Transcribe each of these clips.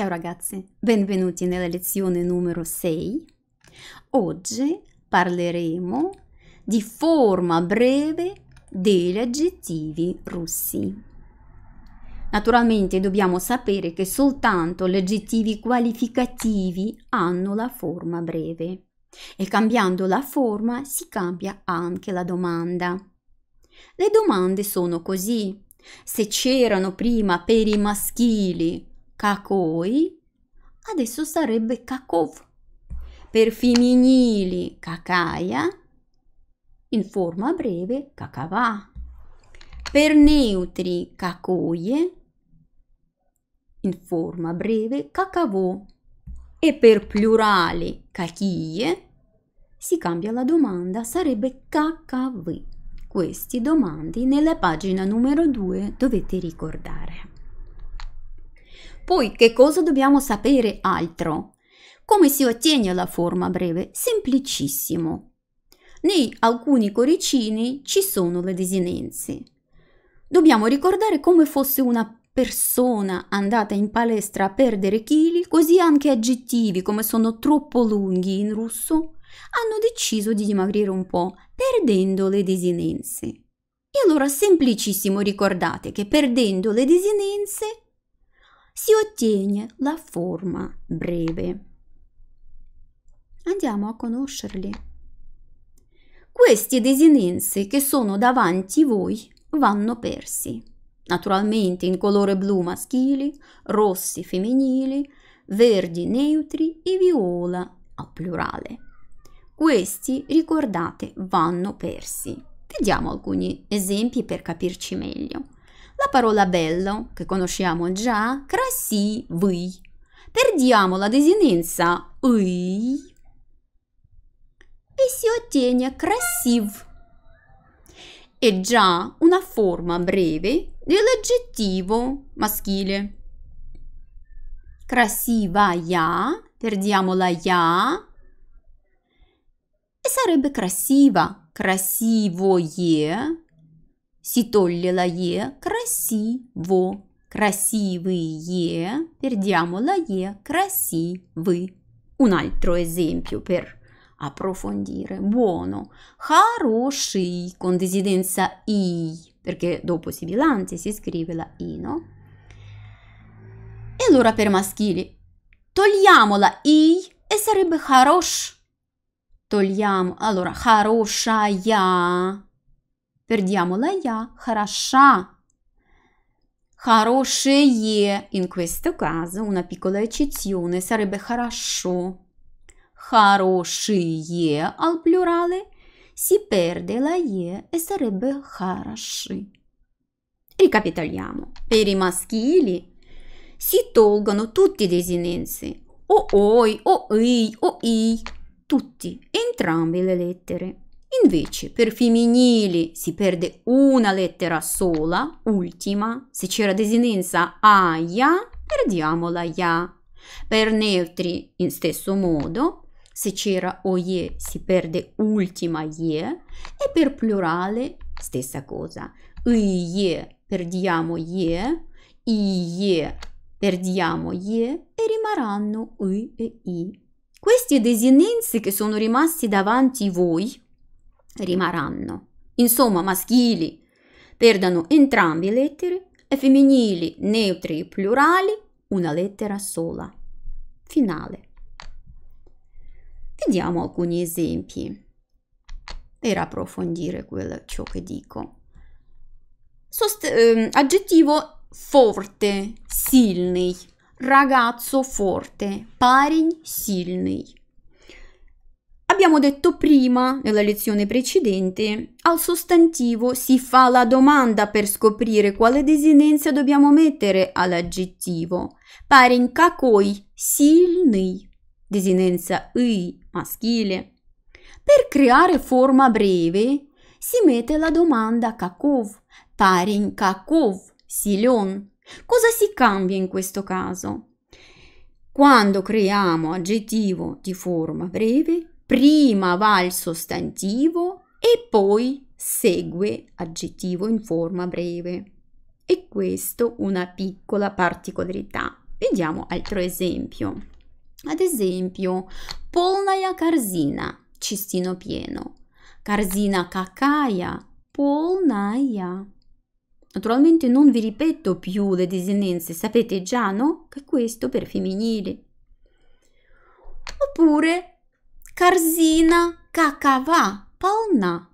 Ciao ragazzi, benvenuti nella lezione numero 6. Oggi parleremo di forma breve degli aggettivi russi. Naturalmente dobbiamo sapere che soltanto gli aggettivi qualificativi hanno la forma breve e cambiando la forma si cambia anche la domanda. Le domande sono così. Se c'erano prima per i maschili kakoi, adesso sarebbe kakov. Per femminili cacaia, in forma breve cacavà. Per neutri cacoie, in forma breve cacavò. E per plurale cachie, si cambia la domanda, sarebbe cacavi. Queste domande nella pagina numero 2 dovete ricordare. Poi che cosa dobbiamo sapere altro? Come si ottiene la forma breve? Semplicissimo. Nei alcuni coricini ci sono le desinenze. Dobbiamo ricordare come fosse una persona andata in palestra a perdere chili, così anche aggettivi come sono troppo lunghi in russo, hanno deciso di dimagrire un po', perdendo le desinenze. E allora semplicissimo ricordate che perdendo le desinenze si ottiene la forma breve. Andiamo a conoscerli. Queste desinenze che sono davanti voi vanno persi, naturalmente in colore blu maschili, rossi femminili, verdi neutri e viola al plurale. Questi, ricordate, vanno persi. Vediamo alcuni esempi per capirci meglio. La parola bello, che conosciamo già, красивый. Perdiamo la desinenza «и» e si ottiene красив. È già una forma breve dell'aggettivo maschile. Красивая, perdiamo la «я» e sarebbe красива, красивое, si E, красиво, красивые, perdiamo la E, красивы. Un altro esempio per approfondire. Buono, хороший, con desidenza I, perché dopo si sibilante si scrive la I, no? E allora per maschili, togliamo la I e sarebbe хорош. Togliamo, allora, хорошая, Perdiamola я, хороша. Хорошее, in questo caso una piccola eccezione, sarebbe хорошо. Хорошие al plurale si perde la je e sarebbe хороши. Ricapitoliamo. Per i maschili si tolgono tutti i desinenzi. o oi, o i, o i, tutti, entrambe le lettere. Invece per femminili si perde una lettera sola, ultima, se c'era desinenza aia, perdiamo la ia. Per neutri in stesso modo, se c'era oie si perde ultima ie e per plurale stessa cosa. Ie perdiamo ie, ie perdiamo ie e rimarranno i e i. Queste desinenze che sono rimaste davanti voi rimarranno. Insomma, maschili perdono entrambe le lettere e femminili, neutri e plurali, una lettera sola. Finale. Vediamo alcuni esempi per approfondire quello, ciò che dico. Sost ehm, aggettivo forte, сильный, ragazzo forte, парень сильный. Abbiamo detto prima, nella lezione precedente, al sostantivo si fa la domanda per scoprire quale desinenza dobbiamo mettere all'aggettivo. Парень какой сильный. Desinenza i maschile. Per creare forma breve si mette la domanda каков. Парень каков силен. Cosa si cambia in questo caso? Quando creiamo aggettivo di forma breve, prima va il sostantivo e poi segue aggettivo in forma breve. E questo una piccola particolarità. Vediamo altro esempio. Ad esempio, полная корзина, cestino pieno. Корзина какая? Полная. Naturalmente non vi ripeto più le desinenze, sapete già, no? Che questo per femminile. Oppure Корзина какова? Полна.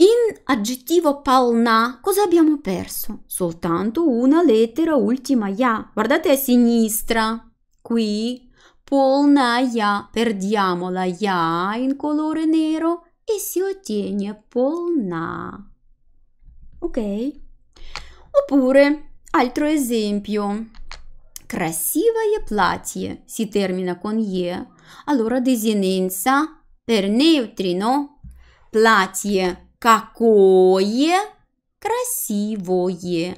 In aggettivo palna cosa abbiamo perso? Soltanto una lettera ultima ya. Guardate a sinistra. Qui polnaia. Perdiamo la ya in colore nero e si ottiene polna. Ok? Oppure, altro esempio. Красивое платье si termina con ie. Allora desinenza per neutrino. Платье какое? Красивое.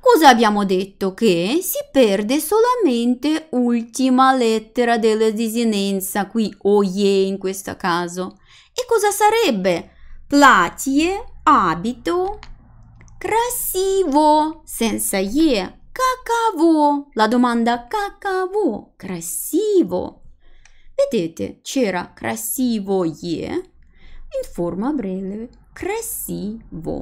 Cosa abbiamo detto? Che si perde solamente l'ultima lettera della desinenza, qui oie in questo caso. E cosa sarebbe? Платье, abito, красиво, senza ie. Какаво? La domanda какаво? Красиво. Vedete, c'era красиво е in forma breve красиво.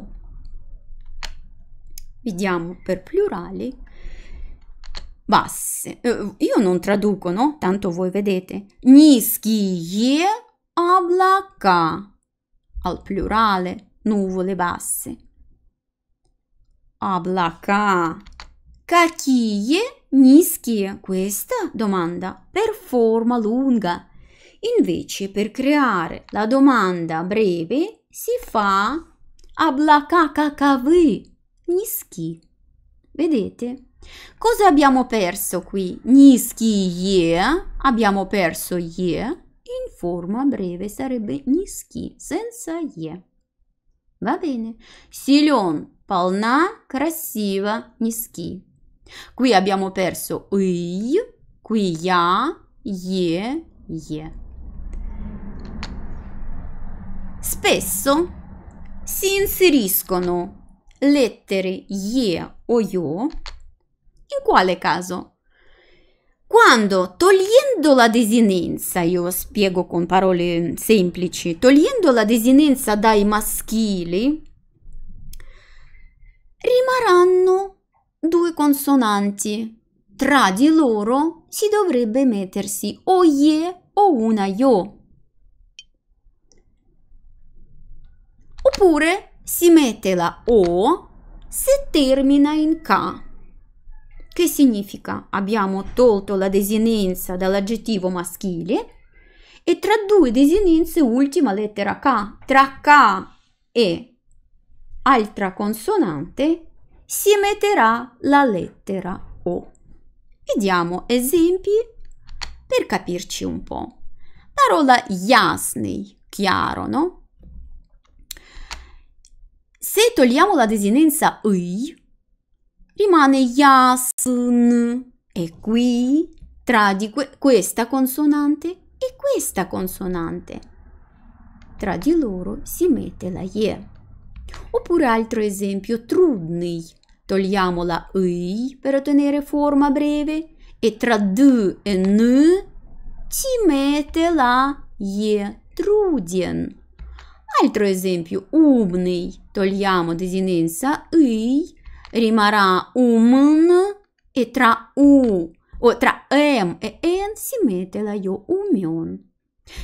Vediamo per plurali basse. Eh, io non traduco, no? Tanto voi vedete. Низкие облака. Al plurale, nuvole basse. Облака Какие низкие? Questa domanda per forma lunga. Invece per creare la domanda breve si fa облака каковы? Низки. Vedete? Cosa abbiamo perso qui? Nischie, abbiamo perso ye, in forma breve sarebbe niski, senza ye. Va bene. Силен, полна, красиво, низки. Qui abbiamo perso i, qui ya, ye, ye. Spesso si inseriscono lettere ye o yo. In quale caso? Quando togliendo la desinenza, io spiego con parole semplici, togliendo la desinenza dai maschili, rimarranno due consonanti. Tra di loro si dovrebbe mettersi o ye o una yo. Oppure si mette la o se termina in ka. Che significa? Abbiamo tolto la desinenza dall'aggettivo maschile e tra due desinenze ultima lettera K, tra K e altra consonante si metterà la lettera O. Vediamo esempi per capirci un po'. Parola ясный, chiaro, no? Se togliamo la desinenza i, rimane ясн e qui tra di que questa consonante e questa consonante. Tra di loro si mette la ie. Oppure altro esempio, trudny. Togliamo la i per ottenere forma breve e tra d e n ci mette la e, trudien. Altro esempio, umny. Togliamo desinenza i, rimarrà umn e tra u o tra m e n si mette la io umion.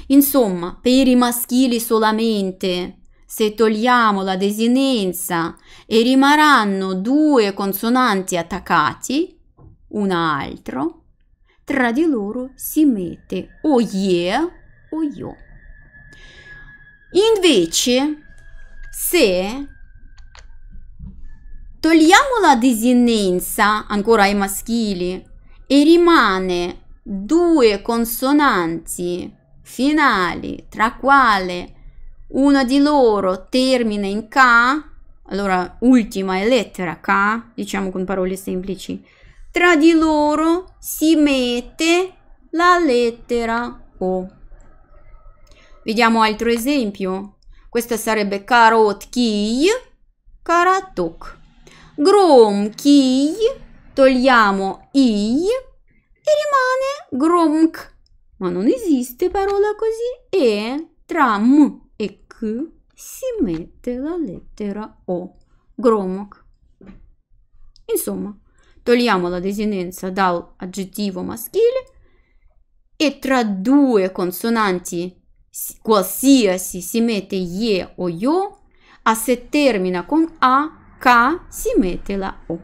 Insomma, per i maschili solamente se togliamo la desinenza e rimarranno due consonanti attaccati, una altro, tra di loro si mette o ye o io. Invece, se togliamo la desinenza ancora ai maschili e rimane due consonanti finali tra quale una di loro termina in K, allora ultima è lettera K, diciamo con parole semplici. Tra di loro si mette la lettera O. Vediamo altro esempio. Questa sarebbe karotkiy, karatok. Gromkiy, togliamo i e rimane gromk. Ma non esiste parola così. E tra m Q si mette la lettera O, Gromok. Insomma, togliamo la desinenza dall'aggettivo maschile e tra due consonanti qualsiasi si mette IE o IO, a se termina con A, K si mette la O.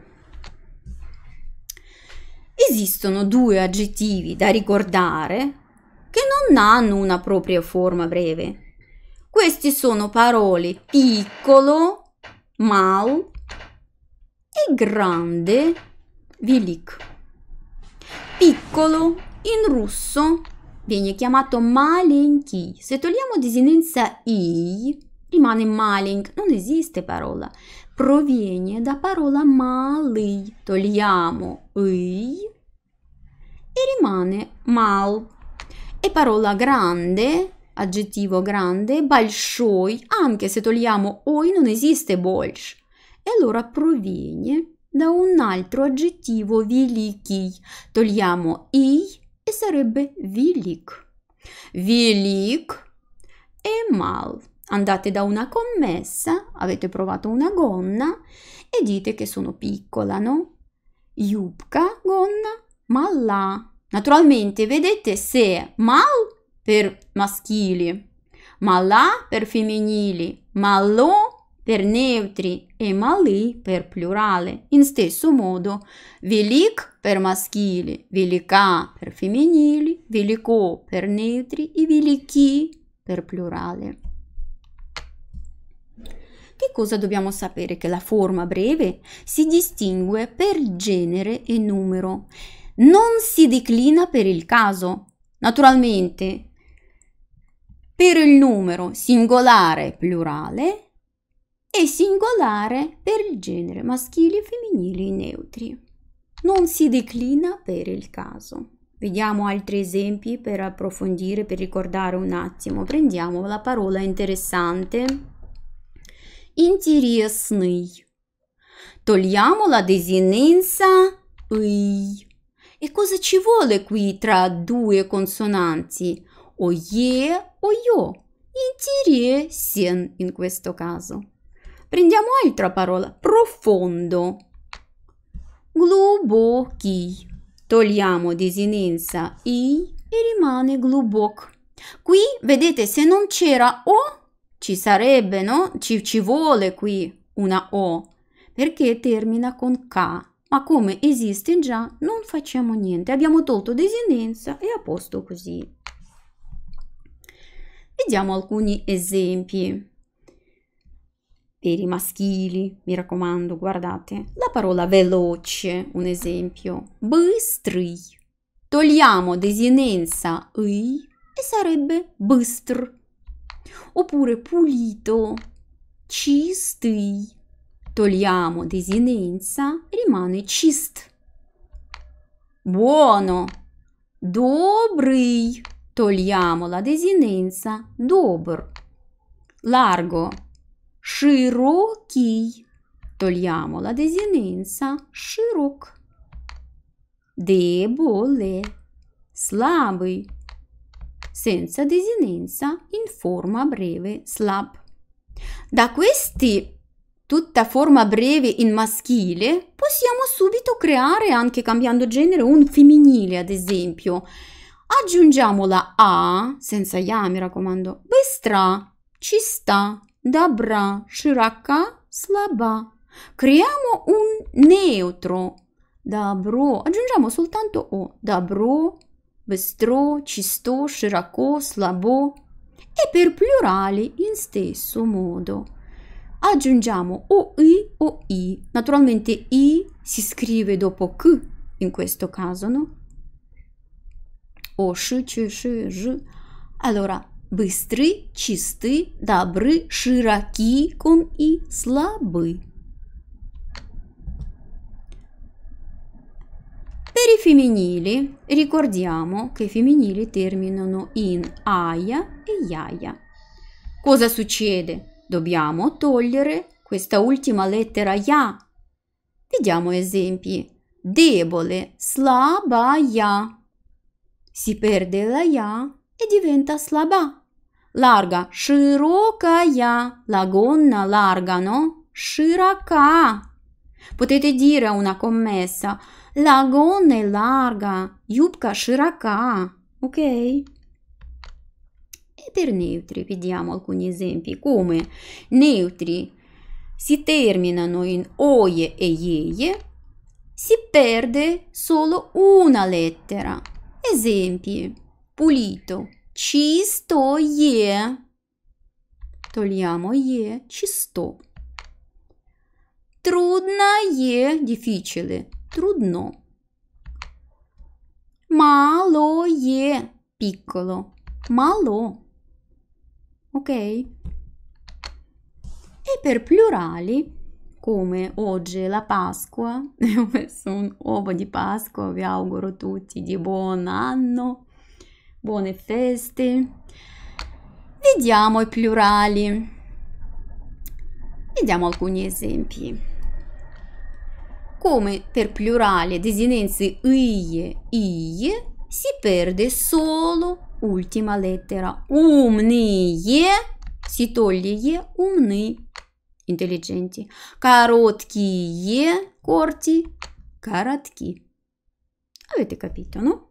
Esistono due aggettivi da ricordare che non hanno una propria forma breve, queste sono parole piccolo, mal e grande, velik. Piccolo in russo viene chiamato malinki. Se togliamo desinenza i, rimane malink, non esiste parola. Proviene da parola mali. Togliamo i e rimane mal. E parola grande aggettivo grande, большой, anche se togliamo oi non esiste больш, e allora proviene da un altro aggettivo великий, togliamo i e sarebbe велик. Велик e mal. Andate da una commessa, avete provato una gonna e dite che sono piccola, no? Юбка, gonna, malla. Naturalmente, vedete se mal per maschili, la per femminili, ma lo per neutri e mali per plurale. In stesso modo, velik per maschili, velika per femminili, veliko per neutri e veliki per plurale. Che cosa dobbiamo sapere? Che la forma breve si distingue per genere e numero. Non si declina per il caso. Naturalmente, per il numero singolare plurale e singolare per il genere maschili e femminili neutri. Non si declina per il caso. Vediamo altri esempi per approfondire, per ricordare un attimo. Prendiamo la parola interessante. Интересный. Togliamo la desinenza i. E cosa ci vuole qui tra due consonanti? «Oie» o io. in questo caso. Prendiamo altra parola, profondo. Глубокий. Togliamo desinenza i e rimane глубок. Qui, vedete, se non c'era o, ci sarebbe, no? Ci, ci vuole qui una o, perché termina con k. Ma come esiste già, non facciamo niente. Abbiamo tolto desinenza e a posto così. Vediamo alcuni esempi. Per i maschili, mi raccomando, guardate. La parola veloce, un esempio. Bystry. Togliamo desinenza i e sarebbe bystr. Oppure pulito, чистый. Togliamo desinenza, e rimane cist. Buono, добрый. Togliamo la desinenza добр. Largo. Широкий. Togliamo la desinenza широк. Debole. Слабий. Senza desinenza in forma breve slab. Da questi tutta forma breve in maschile possiamo subito creare anche cambiando genere un femminile ad esempio Aggiungiamo la A, senza ya mi raccomando, bystra, ci sta, добра, широка, слаба. Creiamo un neutro, Dabro, aggiungiamo soltanto O, добро, bistro, cisto, широко, слабо. E per plurali in stesso modo aggiungiamo o i o i. Naturalmente i si scrive dopo k in questo caso, no? o sh, c, sh, j. Allora, быстры, чисты, добры, широки con i, slabi. Per i femminili ricordiamo che i femminili terminano in aia e iaia. Cosa succede? Dobbiamo togliere questa ultima lettera ya. Vediamo esempi. Debole, slabaya. Si perde la ya e diventa slaba. Larga, широкая, la gonna larga, no? Широка. Potete dire a una commessa, la gonna è larga, юбка широка, ok? E per neutri vediamo alcuni esempi, come neutri si terminano in oie e ieie, si perde solo una lettera, Esempi. Pulito. Ci sto Чистое. Togliamo je, Trudna Трудное, difficile. Trudno. Трудно. Малое, piccolo. Malo. Ok? E per plurali come oggi la Pasqua, ho messo un uovo di Pasqua, vi auguro tutti di buon anno, buone feste. Vediamo i plurali. Vediamo alcuni esempi. Come per plurale desinenze ie, ie, si perde solo ultima lettera. Умные si toglie ie, umni intelligenti. Короткие, corti, коротки. Avete capito, no?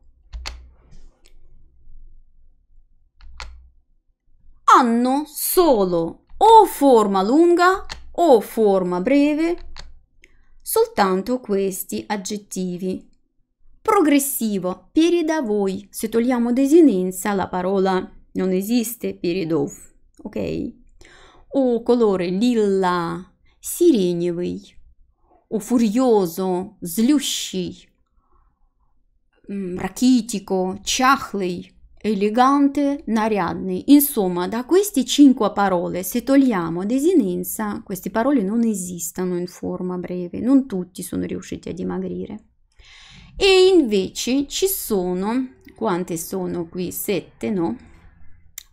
Hanno solo o forma lunga o forma breve soltanto questi aggettivi. Progressivo, передовой. togliamo desinenza, la parola non esiste, передов. Ok? у колори лілла, сиренєвий, у фурйозо, злющий, ракітіко, чахлий, elegante, нарядний. Insomma, da queste cinque parole, se togliamo desinenza, queste parole non esistono in forma breve, non tutti sono riusciti a dimagrire. E invece ci sono, quante sono qui? Sette, no?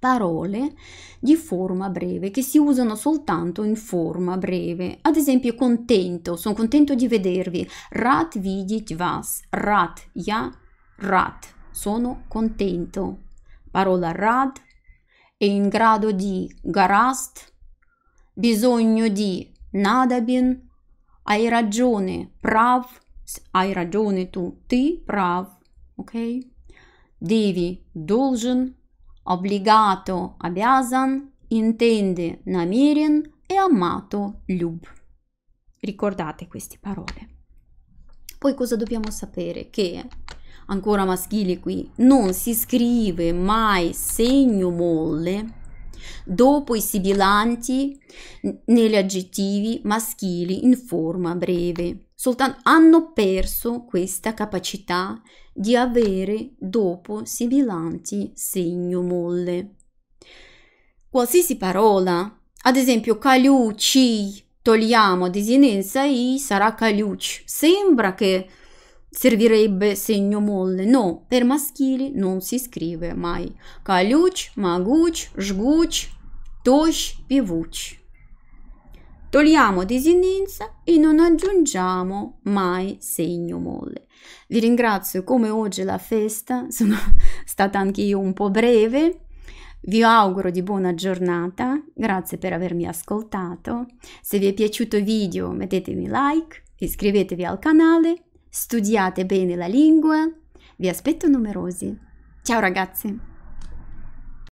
parole di forma breve che si usano soltanto in forma breve. Ad esempio contento, sono contento di vedervi. Rad vidit vas. Rad, ja, rad. Sono contento. Parola rad è in grado di garast, bisogno di nadabin, hai ragione, prav, hai ragione tu, ti prav, ok? Devi, должен, obbligato, обязан, intende, namirin e amato, lub. Ricordate queste parole. Poi cosa dobbiamo sapere? Che ancora maschile qui, non si scrive mai segno molle dopo i sibilanti negli aggettivi maschili in forma breve soltanto hanno perso questa capacità di avere dopo sibilanti segno molle. Qualsiasi parola, ad esempio caluci, togliamo desinenza i, sarà caluci. Sembra che servirebbe segno molle, no, per maschili non si scrive mai. Caluci, magucci, жгуч, tosh, pivucci. Togliamo disinenza e non aggiungiamo mai segno molle. Vi ringrazio come oggi la festa, sono stata anche io un po' breve. Vi auguro di buona giornata, grazie per avermi ascoltato. Se vi è piaciuto il video mettetemi like, iscrivetevi al canale, studiate bene la lingua. Vi aspetto numerosi. Ciao ragazzi!